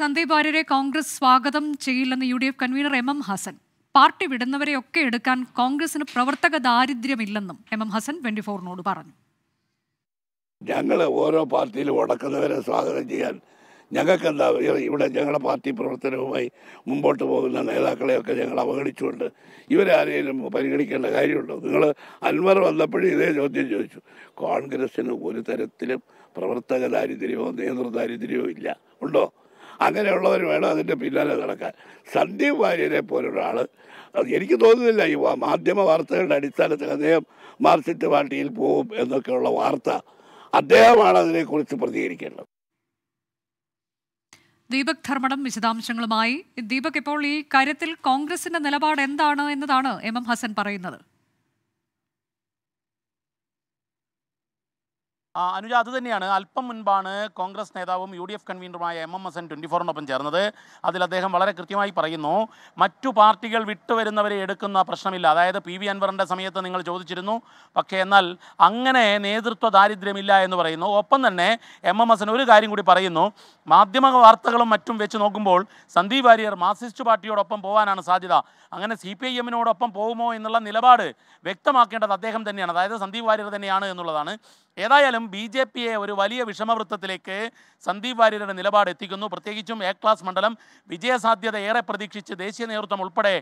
Sandeep വാര്യരെ Congress സ്വാഗതം ചെയ്യില്ലെന്ന് U D F convener M M Hassan പാർട്ടി വിടുന്നവരെയൊക്കെ എടുക്കാൻ കോൺഗ്രസിന് പ്രവർത്തക ദാരിദ്ര്യമില്ലെന്നും എം എം ഹസൻ ട്വന്റി ഫോറിനോട് പറഞ്ഞു ഞങ്ങൾ ഓരോ പാർട്ടിയിലും ഉടക്കുന്നവരെ സ്വാഗതം ചെയ്യാൻ ഞങ്ങൾക്ക് എന്താ ഇവിടെ ഞങ്ങളുടെ പാർട്ടി പ്രവർത്തനവുമായി മുമ്പോട്ട് പോകുന്ന നേതാക്കളെയൊക്കെ ഞങ്ങൾ അവഗണിച്ചുകൊണ്ട് ഇവരാരെയും പരിഗണിക്കേണ്ട കാര്യമുണ്ടോ നിങ്ങൾ അൻവർ വന്നപ്പോഴും ഇതേ ചോദ്യം ചോദിച്ചു കോൺഗ്രസ്സിന് ഒരു തരത്തിലും പ്രവർത്തക ദാരിദ്ര്യമോ നേതൃദാരിദ്ര്യമോ ദാരിദ്ര്യമോ ഇല്ല ഉണ്ടോ അങ്ങനെയുള്ളവർ വേണം അതിൻ്റെ പിന്നാലെ നടക്കാൻ സന്ദീപ് വാര്യരെ പോലൊരാൾ എനിക്ക് തോന്നുന്നില്ല ഈ മാധ്യമ വാർത്തകളുടെ അടിസ്ഥാനത്തിൽ അദ്ദേഹം മാർക്സിസ്റ്റ് പാർട്ടിയിൽ പോവും എന്നൊക്കെയുള്ള വാർത്ത അദ്ദേഹമാണ് അതിനെക്കുറിച്ച് പ്രതികരിക്കേണ്ടത് ദീപക് ധർമ്മടം വിശദാംശങ്ങളുമായി ദീപക് ഇപ്പോൾ ഈ കാര്യത്തിൽ കോൺഗ്രസിന്റെ നിലപാട് എന്താണ് എന്നതാണ് എം എം ഹസൻ പറയുന്നത് അനുജ അത് തന്നെയാണ് അല്പം മുൻപാണ് കോൺഗ്രസ് നേതാവും യു ഡി എഫ് കൺവീനറുമായ M M S N twenty ഫോറിനൊപ്പം ചേർന്നത് അതിൽ അദ്ദേഹം വളരെ കൃത്യമായി പറയുന്നു മറ്റു പാർട്ടികൾ വിട്ടുവരുന്നവരെ എടുക്കുന്ന പ്രശ്നമില്ല അതായത് പി വി അൻവറിൻ്റെ സമയത്ത് നിങ്ങൾ ചോദിച്ചിരുന്നു പക്ഷേ എന്നാൽ അങ്ങനെ നേതൃത്വ ദാരിദ്ര്യമില്ല എന്ന് പറയുന്നു ഒപ്പം തന്നെ എം എം എസ് എൻ ഒരു കാര്യം കൂടി പറയുന്നു മാധ്യമ വാർത്തകളും മറ്റും വെച്ച് നോക്കുമ്പോൾ സന്ദീപ് വാര്യർ മാർസിസ്റ്റ് പാർട്ടിയോടൊപ്പം പോകാനാണ് സാധ്യത അങ്ങനെ സി പി ഐ എമ്മിനോടൊപ്പം പോകുമോ എന്നുള്ള നിലപാട് വ്യക്തമാക്കേണ്ടത് അദ്ദേഹം തന്നെയാണ് അതായത് സന്ദീപ് വാര്യർ തന്നെയാണ് എന്നുള്ളതാണ് ഏതായാലും ബി ജെ പിയെ ഒരു വലിയ വിഷമവൃത്തത്തിലേക്ക് സന്ദീപ് വാര്യരുടെ നിലപാട് എത്തിക്കുന്നു പ്രത്യേകിച്ചും എ ക്ലാസ് മണ്ഡലം വിജയസാധ്യത ഏറെ പ്രതീക്ഷിച്ച് ദേശീയ നേതൃത്വം ഉൾപ്പെടെ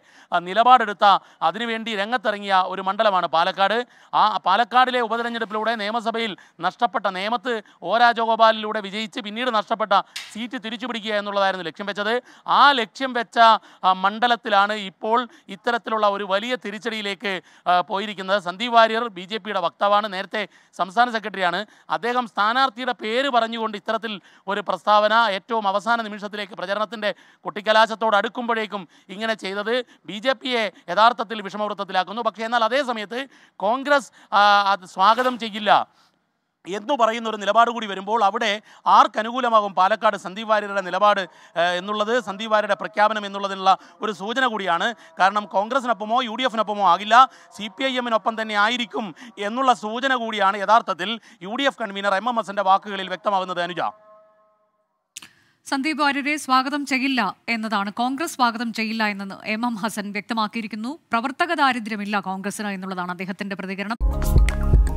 നിലപാടെടുത്ത അതിനുവേണ്ടി രംഗത്തിറങ്ങിയ ഒരു മണ്ഡലമാണ് പാലക്കാട് ആ പാലക്കാടിലെ ഉപതെരഞ്ഞെടുപ്പിലൂടെ നിയമസഭയിൽ നഷ്ടപ്പെട്ട നേമത്ത് ഒ രാജഗോപാലിലൂടെ വിജയിച്ച് പിന്നീട് നഷ്ടപ്പെട്ട സീറ്റ് തിരിച്ചു പിടിക്കുക എന്നുള്ളതായിരുന്നു ലക്ഷ്യം വെച്ചത് ആ ലക്ഷ്യം വെച്ച മണ്ഡലത്തിലാണ് ഇപ്പോൾ ഇത്തരത്തിലുള്ള ഒരു വലിയ തിരിച്ചടിയിലേക്ക് പോയിരിക്കുന്നത് സന്ദീപ് വാര്യർ ബി വക്താവാണ് നേരത്തെ സംസ്ഥാന സെക്രട്ടറിയാണ് അദ്ദേഹം സ്ഥാനാർത്ഥിയുടെ പേര് പറഞ്ഞുകൊണ്ട് ഇത്തരത്തിൽ ഒരു പ്രസ്താവന ഏറ്റവും അവസാന നിമിഷത്തിലേക്ക് പ്രചരണത്തിൻ്റെ കുട്ടിക്കലാശത്തോട് അടുക്കുമ്പോഴേക്കും ഇങ്ങനെ ചെയ്തത് ബി ജെ പിയെ യഥാർത്ഥത്തിൽ വിഷമവൃത്തത്തിലാക്കുന്നു പക്ഷേ എന്നാൽ അതേ സമയത്ത് കോൺഗ്രസ് സ്വാഗതം ചെയ്യില്ല എന്ന് പറയുന്ന ഒരു നിലപാട് കൂടി വരുമ്പോൾ അവിടെ ആർക്കനുകൂലമാകും പാലക്കാട് സന്ദീപ് വാര്യരുടെ നിലപാട് എന്നുള്ളത് സന്ദീപ് വാര്യരുടെ പ്രഖ്യാപനം എന്നുള്ളതിനുള്ള ഒരു സൂചന കൂടിയാണ് കാരണം കോൺഗ്രസിനൊപ്പമോ യു ഡി എഫിനൊപ്പമോ ആകില്ല സി പി ഐ എമ്മിനൊപ്പം തന്നെ ആയിരിക്കും എന്നുള്ള സൂചന കൂടിയാണ് യഥാർത്ഥത്തിൽ U D F convener M M എസിന്റെ വാക്കുകളിൽ വ്യക്തമാകുന്നത് അനുജ സന്ദീപ് വാര്യരെ സ്വാഗതം ചെയ്യില്ല എന്നതാണ് കോൺഗ്രസ് സ്വാഗതം ചെയ്യില്ല എന്ന് എം എം ഹസൻ വ്യക്തമാക്കിയിരിക്കുന്നു പ്രവർത്തക ദാരിദ്ര്യമില്ല കോൺഗ്രസിന് എന്നുള്ളതാണ് അദ്ദേഹത്തിന്റെ പ്രതികരണം